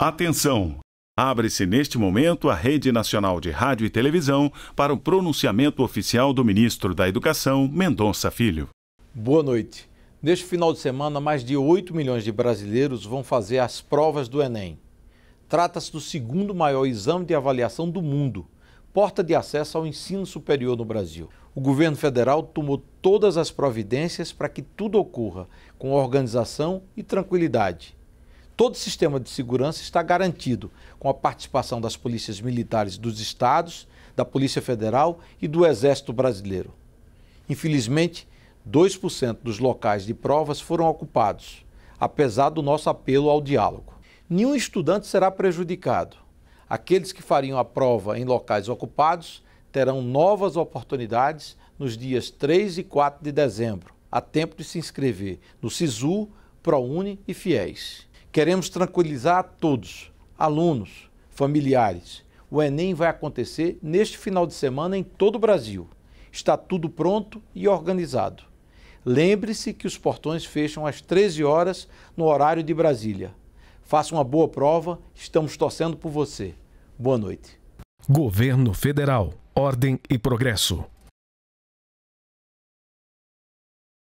Atenção! Abre-se neste momento a Rede Nacional de Rádio e Televisão para o pronunciamento oficial do ministro da Educação, Mendonça Filho. Boa noite. Neste final de semana, mais de 8 milhões de brasileiros vão fazer as provas do Enem. Trata-se do segundo maior exame de avaliação do mundo, porta de acesso ao ensino superior no Brasil. O governo federal tomou todas as providências para que tudo ocorra com organização e tranquilidade Todo o sistema de segurança está garantido com a participação das polícias militares dos estados, da Polícia Federal e do Exército Brasileiro. Infelizmente, 2% dos locais de provas foram ocupados, apesar do nosso apelo ao diálogo. Nenhum estudante será prejudicado. Aqueles que fariam a prova em locais ocupados terão novas oportunidades nos dias 3 e 4 de dezembro. a tempo de se inscrever no SISU, ProUni e FIES. Queremos tranquilizar todos, alunos, familiares. O Enem vai acontecer neste final de semana em todo o Brasil. Está tudo pronto e organizado. Lembre-se que os portões fecham às 13 horas no horário de Brasília. Faça uma boa prova, estamos torcendo por você. Boa noite. Governo Federal, Ordem e Progresso.